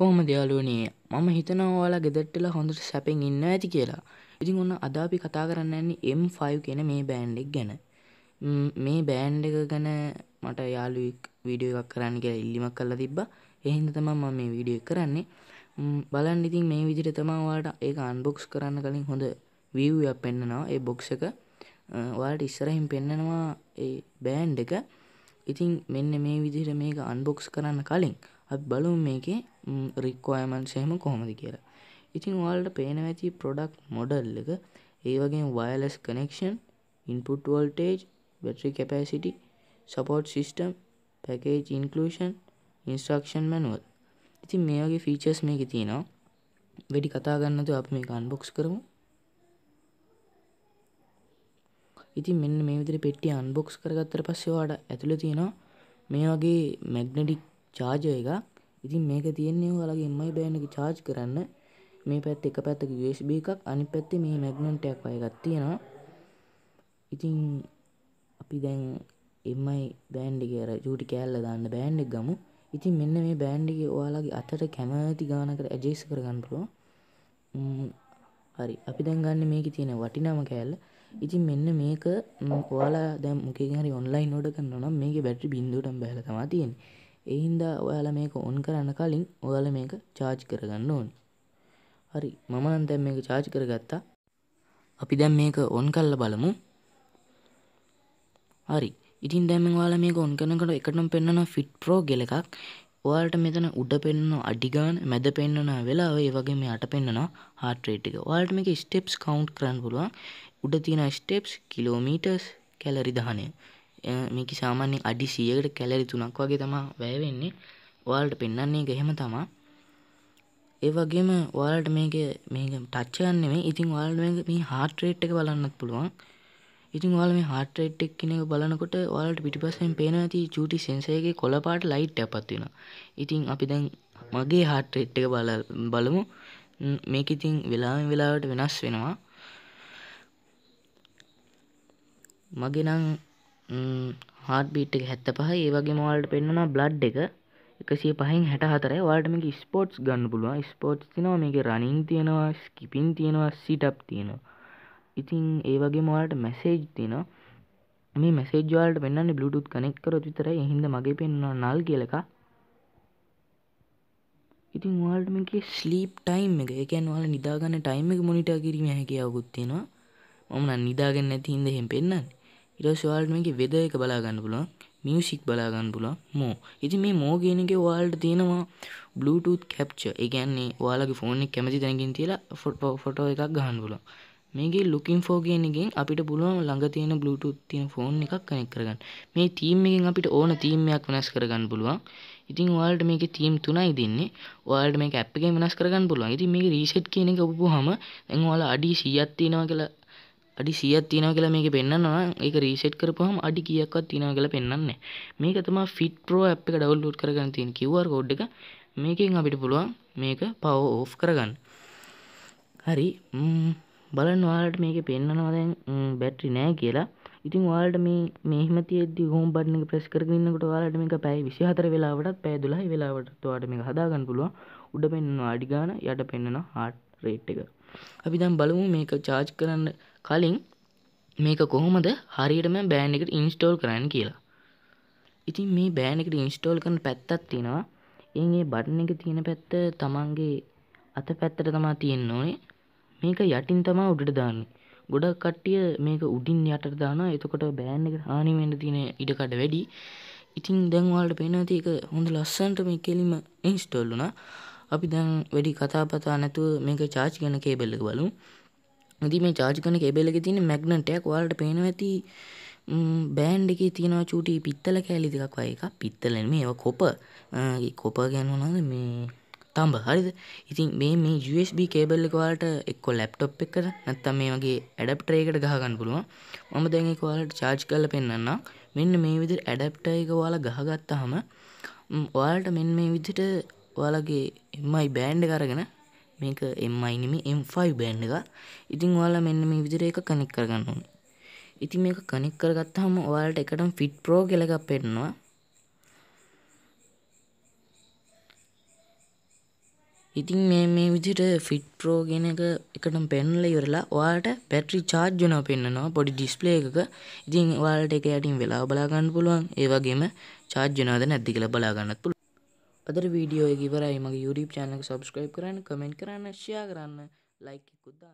කොහොම දෙයාලුවනේ මම හිතනවා ඔයාලා ගෙදට්ටලා හොඳට සැපෙන් ඉන්න ඇති කියලා ඉතින් ඔන්න අදාපි කතා කරන්න යන්නේ M5 කියන මේ බෑන්ඩ් එක ගැන මේ බෑන්ඩ් එක ගැන මට යාළුවෙක් වීඩියෝ එකක් කරන්න කියලා ඉල්ලීමක් කරලා තිබ්බා ඒ හින්දා තමයි මම මේ වීඩියෝ එක කරන්නේ බලන්න ඉතින් මේ විදිහට තමයි ඔයාලට ඒක අන්බොක්ස් කරන්න කලින් හොඳ view එකක් පෙන්නනවා ඒ box එක ඔයාලට ඉස්සරහින් පෙන්නනවා ඒ බෑන්ඩ් එක ඉතින් මෙන්න මේ විදිහට මේක අන්බොක්ස් කරන්න කලින් අත් බලු මේකේ රික්කෝයමන් සහෙම කොහොමද කියලා ඉතින් වාලට පේන ඇති ප්‍රොඩක් මොඩල් එක ඒ වගේ wireless connection input voltage battery capacity support system package inclusion instruction manual ඉතින් මේ වගේ ෆීචස් මේක තියෙනවා වැඩි කතා ගන්නතු අප මේ අන්බොක්ස් කරමු ඉතින් මෙන්න මේ විදිර පෙට්ටි අන්බොක්ස් කරගත්තර පස්සවාට ඇතුළ තියෙනවා මේ වගේ මැග්නඩික් චාර්ජ එකක් ඉතින් මේක තියෙන්නේ ඔයාලගේ MI බෑන් එක චාර්ජ් කරන්න මේ පැත්ත එක පැත්තක USB එකක් අනිත් පැත්තේ මේ මැග්නට් එකක් වගේ තියෙනවා ඉතින් අපි දැන් MI බෑන්ඩ් එකේ අර චූටි කෑල්ල දාන්න බෑන්ඩ් එක ගමු ඉතින් මෙන්න මේ බෑන්ඩ් එකේ ඔයාලගේ අතට කැමති ගානකට ඇඩ්ජස්ට් කරගන්න පුළුවන් හරි අපි දැන් ගන්න මේක තියෙන වටිනාම කෑල්ල ඉතින් මෙන්න මේක ඔයාලා දැන් මොකකින් හරි ඔන්ලයින් ඕඩර් කරනවා නම් මේකේ බැටරි බින්දුවටම බහලා තමයි තියෙන්නේ එහින්දා ඔයාල මේක ඔන් කරන්න කලින් ඔයාල මේක චාච් කරගන්න ඕනි හරි මමන් දැම් මේක චාච් කරගත්තා අපි දැම් මේක ඔන් කල්ල බලමු හරි ඉතින් දැම වාල මේක ඔන් කරනකට එකටම පෙන්න්නන ෆිට් ප්‍රෝ ගෙල එකක් ඔයාට මෙතන උඩ පෙන්න්න අඩිගාන් මැද පෙන්න්නන වෙලා ඒ වගේ මේ අට පෙන්න්නනවා හාටරේට්ික වාල්ට මේක ස්ටෙප්ස් කවන්් කරන්න පුළුවන් උඩ තියෙන ස්ටෙප්ස් කිලෝමීටර්ස් කැලරි දහනය මේක සාමාන්‍යයෙන් අඩි 100කට කැලරි 3ක් වගේ තමයි වැය වෙන්නේ. ඔයාලට පෙන්වන්නේ ඒක එහෙම තමයි. ඒ වගේම ඔයාලට මේක මේක ටච් ගන්න නෙමෙයි. ඉතින් ඔයාලට මේක මේ heart rate එක බලන්නත් පුළුවන්. ඉතින් ඔයාලා මේ heart rate එක කියන එක බලනකොට ඔයාලට පිටිපස්සෙන් පේනවා ඇති චූටි sensor එකේ කොළ පාට light එකක් පත් වෙනවා. ඉතින් අපි දැන් මගේ heart rate එක බලමු. මේක ඉතින් වෙලාවෙන් වෙලාවට වෙනස් වෙනවා. මගේ නම් හාට බිට් එක හැත්ත පහ ඒවගේ මවල්ට පෙන්න්නවා බ්ලඩ් එක එකසිය පහින් හැට හතර වාටමක ස්පෝට්ස් ගන්න පුළුවන් ස්පෝට්ස් තිනවා මේක රනින් තියෙනවා ස්කිපින් තියෙනවා සිටප් තියෙනවා ඉතින් ඒවගේ මවල්ට මැසේජ් තියෙනවා මේ මැසේජ්වාලට පෙන්න්න බ්ලුටුත් කනෙක් කරොත් විතර එහින්ද මගේ පෙන්වා නල් කියලකා ඉතින් වාල්ට මේකේ ස්ලීප් ටයිම් එක එකන් වාල නිදාගන්න ටයිම් එක මොනිටා කිරීම හැකියාවකුත්තියෙනවා මම නිදාගන්න ඇති හින්ද හෙම් පෙන්න්නේ ඉරස් වාල්ටමගේ වෙද එක බලාගන්න පුළුවන් මියසික් බලාගන්න පුළුවන් මෝ ඉති මේ මෝගෙනක වාල්ට තියෙනවා බලුටූත් කැප්ච එකන්නේ වාලගේ ෆෝනෙක් කැමති තැනගින් තියලා ෆොට ෆොටෝ එකක් ගහන් පුලන් මේගේ ලුකින් ෆෝගෙනගෙන් අපිට පුළුවන් ළඟ තියෙන බලුටූත් තියෙන ෆෝන් එකක් කනෙක් කරගන්න මේ තීම් එකෙන් අපිට ඕන තීම්යක් වෙනස් කරගන්න පුළුවන් ඉතින් වාල්ට මේක තීම් තුනයි දෙන්නේ වාල්ට මේක ඇප් එකෙන් වෙනස් කරගන්න පුළුවන් ඉතින් මේක රීසෙට් කියන එක ඔබපුවාම දැන් ඔයාලා අඩි 100ක් තියෙනවා කියලා අඩි සියත් තියෙනවා කියලා මේක පෙන්න්නවා එක රීසෙට් කරපුහම අඩි කියක්වත් තියෙනවා කියලා පෙන්න්නේ මේක තමා ෆිට ප්‍රෝ ඇ් එක ඩවල්ලෝඩ් කරගන්න තියෙන කිවර් කෝඩ් එක මේකෙන් අපිට පුළුවන් මේක පව ඕ් කරගන්න හරි බලන් වාලට මේක පෙන්න්නනවා දැන් බැට්‍රි නෑ කියලා ඉතින් වාලට මේ මෙහමතියද හෝම් බඩන ප්‍රෙස් කරගන්නකට වාලට මේක පැයි විසි හතර වෙලාවටත් පැදුලා වෙලාවට වාට මේ හදාගන්න පුළුව උඩ පෙන්න්නවා අඩිගාන යට පෙන්න්නන හාට් රේට් එක අපි දම් බලමු මේක චාච් කරන්න කලින් මේක කොහොමද හරියටම බෑන් එකට ඉන්ස්ටෝල් කරන්න කියලා. ඉතින් මේ බෑන් එකට ඉන්ස්ටෝල් කරන පැත්තක් තියෙනවා. එයින් ඒ බටන් එක තියෙන පැත්ත තමන්ගේ අත පැත්තට තමයි තියෙන්න ඕනේ. මේක යටින් තමයි උඩට දාන්නේ. ගොඩක් කට්ටිය මේක උඩින් යටට දානවා. එතකොට බෑන් එකට හානි වෙන්න තියෙන ඉඩ කඩ වැඩි. ඉතින් දැන් ඔයාලට පේනවා ඇති ඒක හොඳ ලස්සනට මේ කෙලිම ඉන්ස්ටෝල් වුණා. අපි දැන් වැඩි කතා බතා නැතුව මේක චාර්ජ් කරන කේබල් එක බලමු. ඇති මේ චාර්ජ කන කෙබෙලක තියෙන මැග්නටයක් වාලට පේන ඇති බෑන්් එක තියෙනවා චූටි පිත්තල කෑලි දෙකක් වය එක පිත්තලන මේ කොප කොප ගැන්වනාද මේ තම්බ හරිද ඉතින් මේ මේ USB කේබල් එකවාලට එක්කො ලැප්ටොප් එකට නැත්තම් මේ වගේ ඇඩප්ටරේකට ගහගන්න පුළුවන් මම දැන් එක වාලට චාර්ජ් කරලා පෙන්වන්න මෙන්න මේ විදිහට ඇඩප්ටර් එක ඔයාලා ගහගත්තාම ඔයාලට මෙන්න මේ විදිහට ඔයාලගේ MI බෑන්ඩ් එක අරගෙන මේක MI නෙමෙයි M5 බෑන්ඩ් එක. ඉතින් ඔයාලා මෙන්න මේ විදිහට ඒක කනෙක්ට් කරගන්න ඕනේ. ඉතින් මේක කනෙක්ට් කරගත්තාම ඔයාලට එකටම Fit Pro කියලා එකක් පෙන්නනවා. ඉතින් මේ මේ විදිහට Fit Pro කියන එක එකටම පෙන්වලා ඉවරලා ඔයාලට බැටරි charge වෙනවා පෙන්නනවා පොඩි display එකක. ඉතින් ඔයාලට ඒක යටින් වෙලාව බලා ගන්න පුළුවන්. ඒ වගේම charge වෙනවද නැද්ද කියලා බලා ගන්නත් පුළුවන්. அதர் வீடியோ எகிவராய் மಗೆ யூடியூப் சேனல்க்கு சப்ஸ்கிரைப் கரென்னா கமெண்ட் கரென்னா ஷேர் கரென்னா லைக் இக்குதா